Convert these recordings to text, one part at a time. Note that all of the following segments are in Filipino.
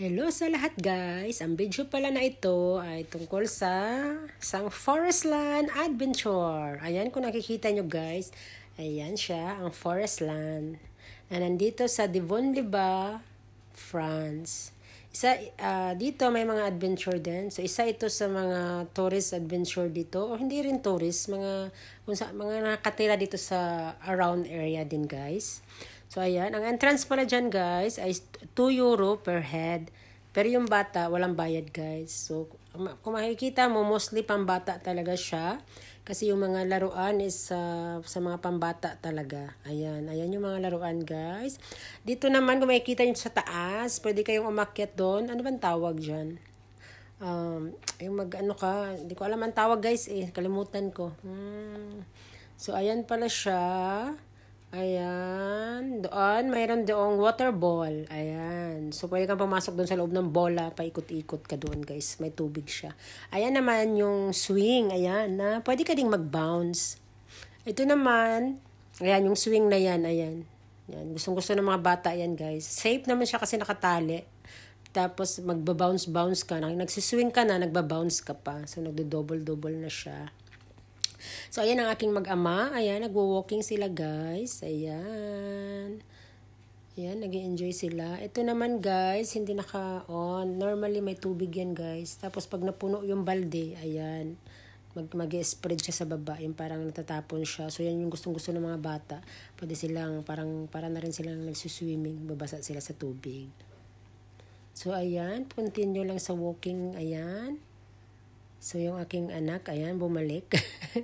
Hello sa lahat guys! Ang video pala na ito ay tungkol sa isang Forestland Adventure. Ayan kung nakikita nyo guys, ayan siya ang Forestland na nandito sa Devon, Divonliba, France. Isa, uh, dito may mga adventure din. So isa ito sa mga tourist adventure dito o hindi rin tourist, mga, kung sa, mga nakatira dito sa around area din guys. So, ayan. Ang entrance pala dyan, guys, ay 2 euro per head. Pero yung bata, walang bayad, guys. So, kung makikita mo, mostly pambata talaga siya. Kasi yung mga laruan is uh, sa mga pambata talaga. Ayan. Ayan yung mga laruan, guys. Dito naman, kung makikita nyo sa taas, pwede kayong umakyat doon. Ano bang tawag dyan? Um, yung mag, ano ka, hindi ko alam ang tawag, guys, eh. Kalimutan ko. Hmm. So, ayan pala siya. Ayan. Doon, mayroon doong water ball. Ayan. So, pwede kang pumasok doon sa loob ng bola. Paikot-ikot ka doon, guys. May tubig siya. Ayan naman yung swing. Ayan. Na, pwede ka ding mag-bounce. Ito naman, ayan, yung swing na yan. Ayan. Ayan. Gustong-gusto ng mga bata yan, guys. Safe naman siya kasi nakatali. Tapos, magbabounce-bounce ka. Nagsiswing ka na, nagbabounce ka pa. So, nagdo-double-double na siya. So, ayan ang aking mag-ama. Ayan, nagwo-walking sila guys. Ayan. Ayan, nag enjoy sila. Ito naman guys, hindi naka-on. Normally may tubig yan guys. Tapos pag napuno yung balde, ayan mag mag spread siya sa baba yung parang natatapon siya so yan yung gustong gusto ng mga bata pwede silang parang para na rin silang nagsuswimming babasa sila sa tubig so ayan continue lang sa walking ayan So, yung aking anak, ayan, bumalik.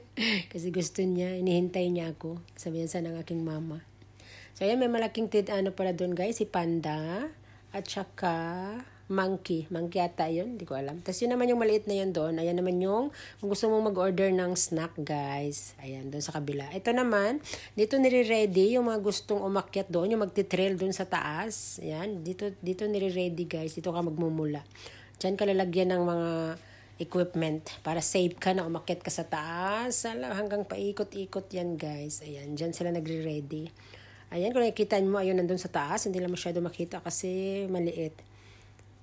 Kasi gusto niya, inihintay niya ako. Sabi niya, sana ng aking mama. So, ayan, may malaking tid, ano pala doon, guys. Si Panda, at saka monkey. Monkey ata yun, hindi ko alam. Tapos yun naman yung maliit na yun doon. Ayan naman yung, kung gusto mong mag-order ng snack, guys. Ayan, doon sa kabila. Ito naman, dito nire-ready yung mga gustong umakyat doon, yung magti-trail doon sa taas. Ayan, dito, dito nire-ready, guys. Dito ka magmumula. Diyan kalalagyan ng mga equipment para safe ka na umakyat ka sa taas. Alam, hanggang paikot-ikot yan guys. Ayan, dyan sila nagre-ready. Ayan, kung nakikita mo, ayun, nandun sa taas. Hindi lang masyado makita kasi maliit.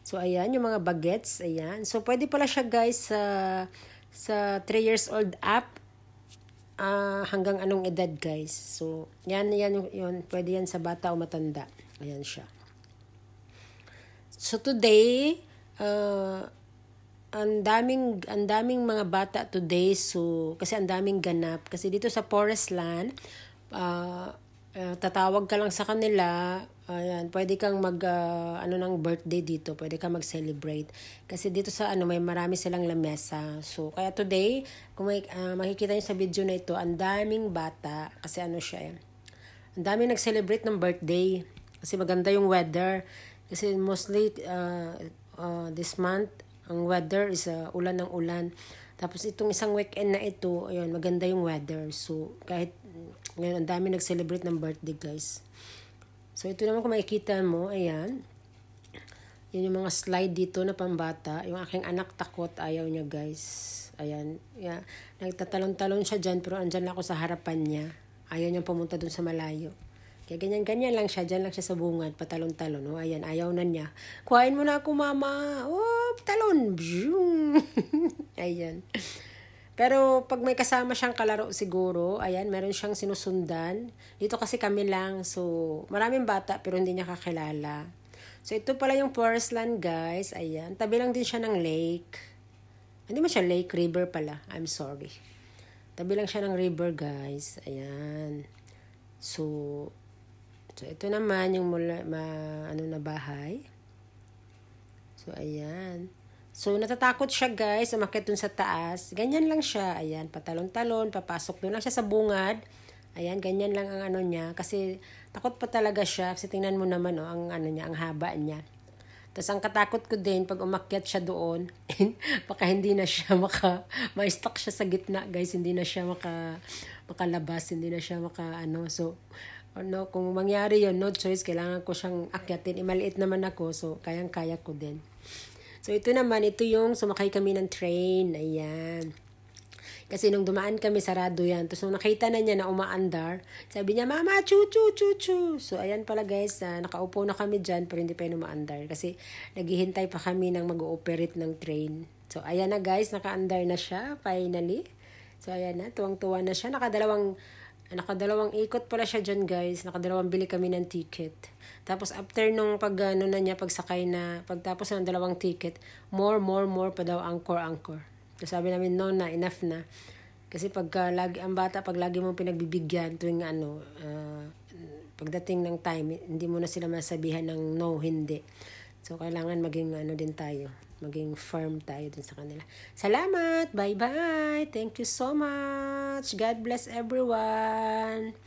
So, ayan, yung mga bagets. Ayan. So, pwede pala siya guys sa, sa 3 years old app uh, hanggang anong edad guys. So, yan, yan, yun. Pwede yan sa bata o matanda. Ayan siya. So, today, uh, ang daming ang daming mga bata today so kasi ang daming ganap kasi dito sa forest land uh, uh, tatawag ka lang sa kanila ayan pwede kang mag uh, ano nang birthday dito pwede kang mag-celebrate kasi dito sa ano may marami silang lamesa so kaya today kung may, uh, makikita niyo sa video na ito ang daming bata kasi ano siya eh ang daming nag-celebrate ng birthday kasi maganda yung weather kasi mostly uh, uh, this month ang weather is uh, ulan ng ulan. Tapos itong isang weekend na ito, ayun, maganda yung weather. So, kahit mm, ngayon, ang dami nag-celebrate ng birthday, guys. So, ito naman kung makikita mo, ayan. Yan yung mga slide dito na pambata. Yung aking anak takot, ayaw niya, guys. Ayan. Yeah. Nagtatalon-talon siya dyan, pero andyan lang ako sa harapan niya. Ayaw niya pumunta dun sa malayo. Kaya ganyan-ganyan lang siya. Diyan lang siya sa bungad, patalon-talon. No? Oh, ayan, ayaw na niya. Kuhain mo na ako, mama. Oh! talon. ayan. Pero pag may kasama siyang kalaro siguro, ayan, meron siyang sinusundan. Dito kasi kami lang, so maraming bata pero hindi niya kakilala. So ito pala yung forestland guys, ayan. Tabi lang din siya ng lake. Hindi man siya lake, river pala. I'm sorry. Tabi lang siya ng river guys, ayan. So, so ito naman yung mula, ma, ano na bahay. So, ayan. So, natatakot siya guys, umakit dun sa taas. Ganyan lang siya. Ayan, patalon-talon, papasok dun lang siya sa bungad. Ayan, ganyan lang ang ano niya. Kasi takot pa talaga siya. Kasi tingnan mo naman, no, oh, ang ano niya, ang haba niya. Tapos ang katakot ko din, pag umakyat siya doon, baka hindi na siya maka, ma-stuck siya sa gitna, guys. Hindi na siya maka, makalabas, hindi na siya maka, ano. So, ano, kung mangyari yon no choice, kailangan ko siyang akyatin. Eh, maliit naman ako, so kayang-kaya ko din. So, ito naman, ito yung sumakay kami ng train. Ayan. Kasi nung dumaan kami, sarado yan. Tapos nung nakita na niya na umaandar, sabi niya, Mama, chu, chu, chu, chu. So, ayan pala guys, uh, nakaupo na kami diyan pero hindi pa yun umaandar. Kasi naghihintay pa kami ng mag-ooperate ng train. So, ayan na guys, nakaandar na siya, finally. So, ayan na, tuwang-tuwa na siya. Nakadalawang nakadalawang ikot pala siya dyan guys. Nakadalawang bili kami ng ticket. Tapos after nung pag ano na niya, pagsakay na, pagtapos ng dalawang ticket, more, more, more pa daw, angkor, angkor. So sabi namin, no na, enough na. Kasi pag uh, lagi, ang bata, pag lagi mo pinagbibigyan tuwing ano, uh, pagdating ng time, hindi mo na sila masabihan ng no, hindi. So, kailangan maging ano din tayo. Maging firm tayo din sa kanila. Salamat! Bye-bye! Thank you so much! much. God bless everyone.